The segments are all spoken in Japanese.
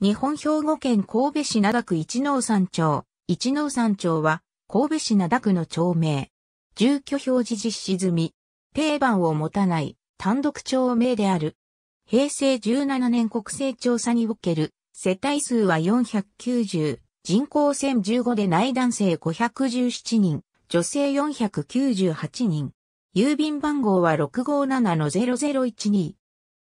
日本兵庫県神戸市灘区一能山町。一能山町は神戸市灘区の町名。住居表示実施済み。定番を持たない単独町名である。平成17年国勢調査における世帯数は490、人口1015で内男性517人、女性498人。郵便番号は657-0012。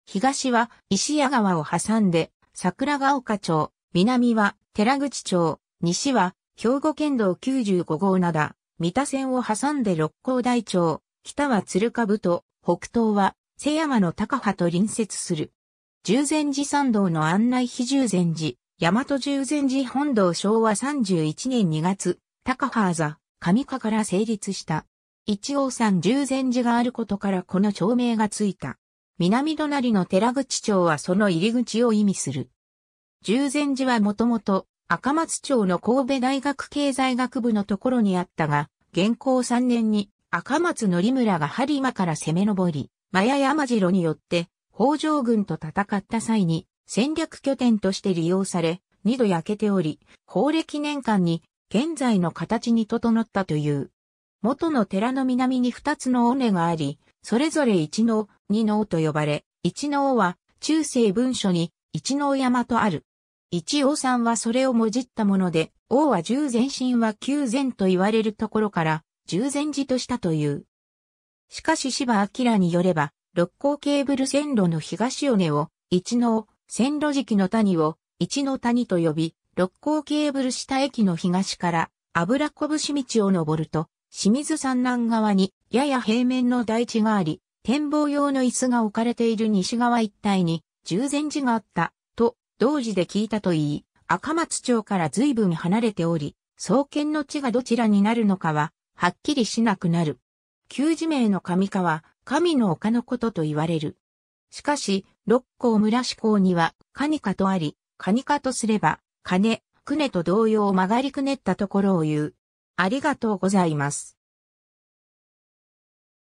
東は石屋川を挟んで桜ヶ丘町、南は寺口町、西は兵庫県道95号灘、三田線を挟んで六甲台町、北は鶴かと、北東は瀬山の高葉と隣接する。十禅寺参道の案内非十禅寺、大和十禅寺本堂昭和31年2月、高葉座、上下から成立した。一応山十禅寺があることからこの町名がついた。南隣の寺口町はその入り口を意味する。十禅寺はもともと赤松町の神戸大学経済学部のところにあったが、現行3年に赤松則村が針間から攻め上り、マヤ山城によって北条軍と戦った際に戦略拠点として利用され、二度焼けており、法暦年間に現在の形に整ったという。元の寺の南に二つの尾根があり、それぞれ一の二能と呼ばれ、一能は中世文書に一能山とある。一王さんはそれをもじったもので、王は十前身は九前と言われるところから、十前寺としたという。しかし芝明によれば、六甲ケーブル線路の東尾根を、一能、線路敷の谷を、一の谷と呼び、六甲ケーブル下駅の東から、油拳道を登ると、清水山南側に、やや平面の台地があり、展望用の椅子が置かれている西側一帯に、従前寺があった、と、同時で聞いたといい、赤松町から随分離れており、創建の地がどちらになるのかは、はっきりしなくなる。旧字名の神化は、神の丘のことと言われる。しかし、六甲村志向には、カニカとあり、カニカとすれば、金、クネと同様曲がりくねったところを言う。ありがとうございます。